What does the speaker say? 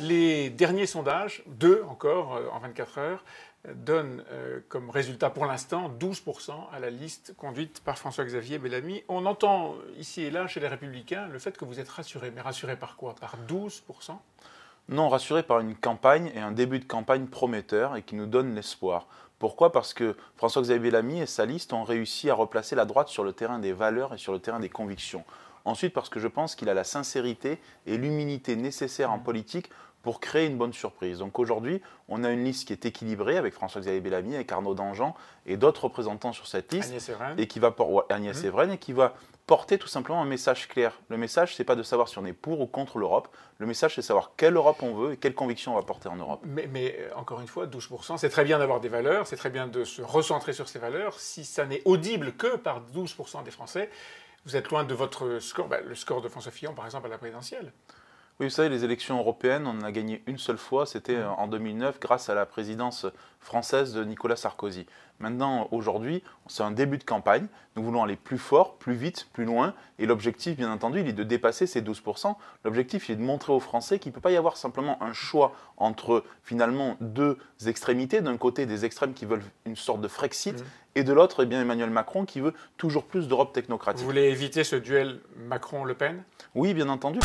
Les derniers sondages, deux encore euh, en 24 heures, donnent euh, comme résultat pour l'instant 12% à la liste conduite par François-Xavier Bellamy. On entend ici et là chez les Républicains le fait que vous êtes rassuré. Mais rassuré par quoi Par 12% Non, rassuré par une campagne et un début de campagne prometteur et qui nous donne l'espoir. Pourquoi Parce que François-Xavier Bellamy et sa liste ont réussi à replacer la droite sur le terrain des valeurs et sur le terrain des convictions. Ensuite, parce que je pense qu'il a la sincérité et l'humilité nécessaires en mmh. politique pour créer une bonne surprise. Donc aujourd'hui, on a une liste qui est équilibrée avec François-Xavier Bellamy, avec Arnaud Dangean et d'autres représentants sur cette liste. Et qui va, Agnès mmh. et qui va porter tout simplement un message clair. Le message, c'est pas de savoir si on est pour ou contre l'Europe. Le message, c'est savoir quelle Europe on veut et quelles convictions on va porter en Europe. Mais, mais euh, encore une fois, 12%, c'est très bien d'avoir des valeurs, c'est très bien de se recentrer sur ces valeurs. Si ça n'est audible que par 12% des Français, vous êtes loin de votre score, bah, le score de François Fillon, par exemple, à la présidentielle. Oui, vous savez, les élections européennes, on en a gagné une seule fois, c'était mmh. euh, en 2009 grâce à la présidence française de Nicolas Sarkozy. Maintenant, aujourd'hui, c'est un début de campagne. Nous voulons aller plus fort, plus vite, plus loin. Et l'objectif, bien entendu, il est de dépasser ces 12%. L'objectif, il est de montrer aux Français qu'il ne peut pas y avoir simplement un choix entre finalement deux extrémités. D'un côté, des extrêmes qui veulent une sorte de Frexit. Mmh. Et de l'autre, et eh bien Emmanuel Macron qui veut toujours plus d'Europe technocratique. Vous voulez éviter ce duel Macron-Le Pen Oui, bien entendu.